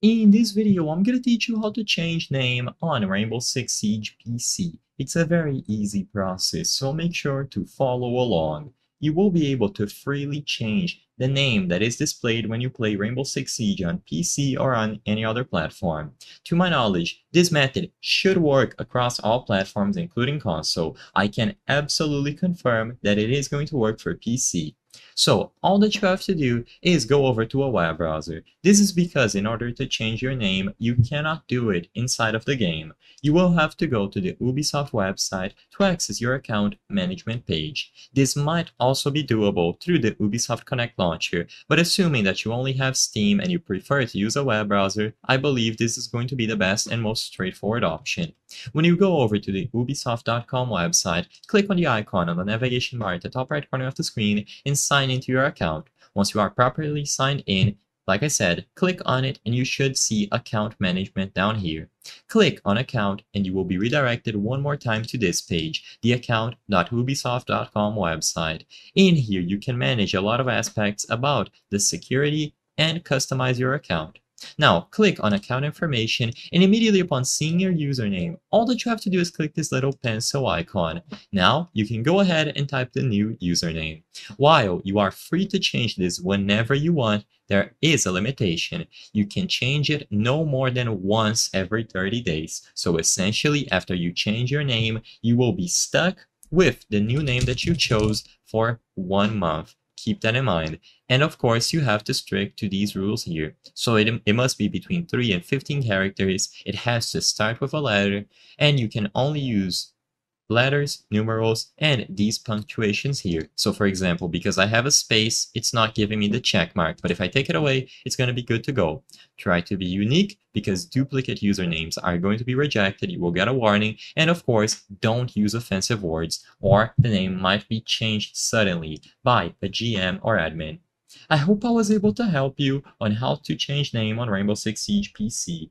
In this video, I'm gonna teach you how to change name on Rainbow Six Siege PC. It's a very easy process, so make sure to follow along. You will be able to freely change the name that is displayed when you play Rainbow Six Siege on PC or on any other platform. To my knowledge, this method should work across all platforms including console. I can absolutely confirm that it is going to work for PC. So all that you have to do is go over to a web browser. This is because in order to change your name, you cannot do it inside of the game. You will have to go to the Ubisoft website to access your account management page. This might also be doable through the Ubisoft Connect launcher, but assuming that you only have Steam and you prefer to use a web browser, I believe this is going to be the best and most straightforward option. When you go over to the ubisoft.com website, click on the icon on the navigation bar at the top right corner of the screen and sign into your account. Once you are properly signed in, like I said, click on it and you should see account management down here. Click on account and you will be redirected one more time to this page, the account.ubisoft.com website. In here, you can manage a lot of aspects about the security and customize your account. Now, click on account information and immediately upon seeing your username, all that you have to do is click this little pencil icon. Now, you can go ahead and type the new username. While you are free to change this whenever you want, there is a limitation. You can change it no more than once every 30 days. So essentially, after you change your name, you will be stuck with the new name that you chose for one month keep that in mind. And of course, you have to stick to these rules here. So it, it must be between 3 and 15 characters, it has to start with a letter, and you can only use letters, numerals, and these punctuations here. So for example, because I have a space, it's not giving me the check mark, but if I take it away, it's going to be good to go. Try to be unique because duplicate usernames are going to be rejected, you will get a warning, and of course, don't use offensive words or the name might be changed suddenly by a GM or admin. I hope I was able to help you on how to change name on Rainbow Six Siege PC.